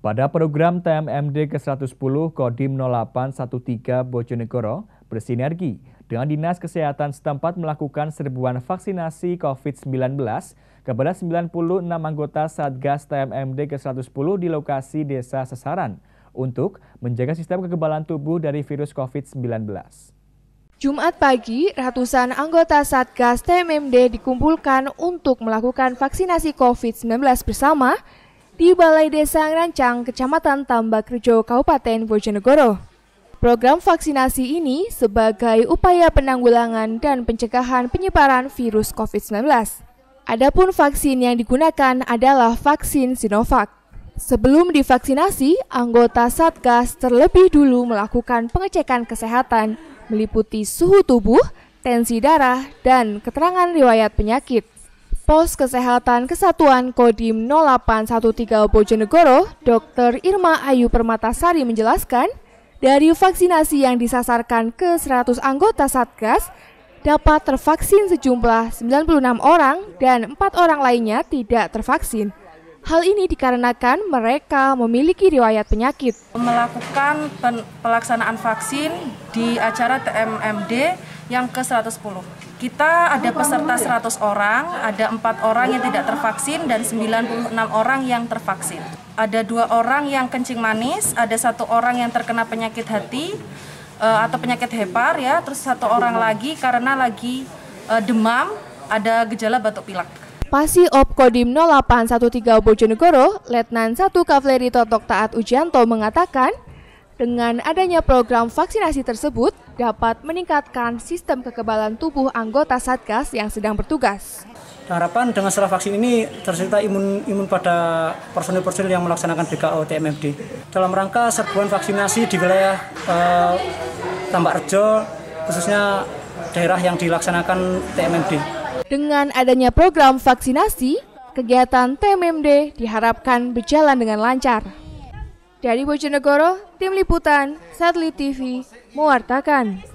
Pada program TMMD ke-110 Kodim 0813 Bojonegoro bersinergi dengan Dinas Kesehatan setempat melakukan serbuan vaksinasi COVID-19 kepada 96 anggota Satgas TMMD ke-110 di lokasi desa sasaran untuk menjaga sistem kekebalan tubuh dari virus COVID-19. Jumat pagi, ratusan anggota Satgas TMMD dikumpulkan untuk melakukan vaksinasi COVID-19 bersama di Balai Desa Rancang, Kecamatan Tambak Rejo, Kabupaten Bojonegoro. Program vaksinasi ini sebagai upaya penanggulangan dan pencegahan penyebaran virus COVID-19. Adapun vaksin yang digunakan adalah vaksin Sinovac. Sebelum divaksinasi, anggota Satgas terlebih dulu melakukan pengecekan kesehatan meliputi suhu tubuh, tensi darah, dan keterangan riwayat penyakit. Pos Kesehatan Kesatuan Kodim 0813 Bojonegoro, Dr. Irma Ayu Permatasari menjelaskan, dari vaksinasi yang disasarkan ke 100 anggota Satgas, dapat tervaksin sejumlah 96 orang dan 4 orang lainnya tidak tervaksin. Hal ini dikarenakan mereka memiliki riwayat penyakit. Melakukan pelaksanaan vaksin di acara TMMD yang ke-110. Kita ada peserta 100 orang, ada empat orang yang tidak tervaksin dan 96 orang yang tervaksin. Ada dua orang yang kencing manis, ada satu orang yang terkena penyakit hati uh, atau penyakit hepar ya, terus satu orang lagi karena lagi uh, demam, ada gejala batuk pilek. Pasi Kodim 0813 Bojonegoro, Letnan 1 Kavleri Totok Taat Ujanto mengatakan, dengan adanya program vaksinasi tersebut dapat meningkatkan sistem kekebalan tubuh anggota Satgas yang sedang bertugas. Harapan dengan setelah vaksin ini tercipta imun imun pada personil-personil yang melaksanakan BKO TMMD. Dalam rangka serbuan vaksinasi di wilayah eh, Tambak Rejo, khususnya daerah yang dilaksanakan TMMD. Dengan adanya program vaksinasi, kegiatan TMMD diharapkan berjalan dengan lancar. Dari Bojonegoro, Tim Liputan, Satelit TV, mewartakan.